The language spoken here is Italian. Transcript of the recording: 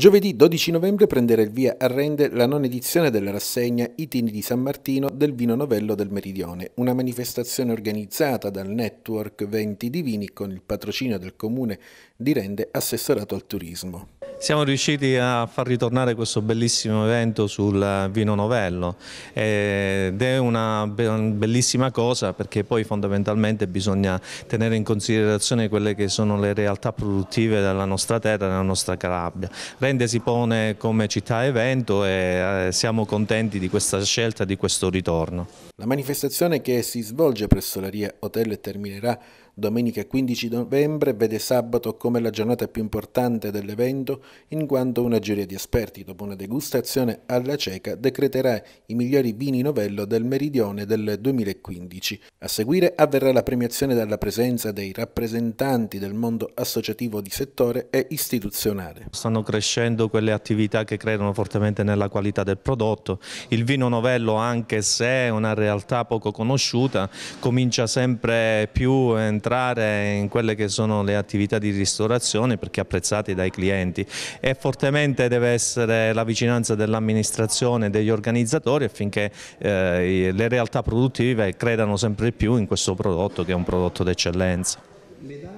Giovedì 12 novembre prenderà il via a Rende la nona edizione della rassegna I tini di San Martino del vino novello del Meridione, una manifestazione organizzata dal network Venti Divini con il patrocinio del comune di Rende assessorato al turismo. Siamo riusciti a far ritornare questo bellissimo evento sul vino novello ed è una bellissima cosa perché poi fondamentalmente bisogna tenere in considerazione quelle che sono le realtà produttive della nostra terra, della nostra Calabria. Rende si pone come città evento e eh, siamo contenti di questa scelta, di questo ritorno. La manifestazione che si svolge presso la RIA Hotel terminerà Domenica 15 novembre vede sabato come la giornata più importante dell'evento in quanto una giuria di esperti dopo una degustazione alla cieca decreterà i migliori vini novello del meridione del 2015. A seguire avverrà la premiazione dalla presenza dei rappresentanti del mondo associativo di settore e istituzionale. Stanno crescendo quelle attività che credono fortemente nella qualità del prodotto. Il vino novello anche se è una realtà poco conosciuta comincia sempre più a entrare entrare in quelle che sono le attività di ristorazione perché apprezzate dai clienti e fortemente deve essere la vicinanza dell'amministrazione e degli organizzatori affinché eh, le realtà produttive credano sempre più in questo prodotto che è un prodotto d'eccellenza.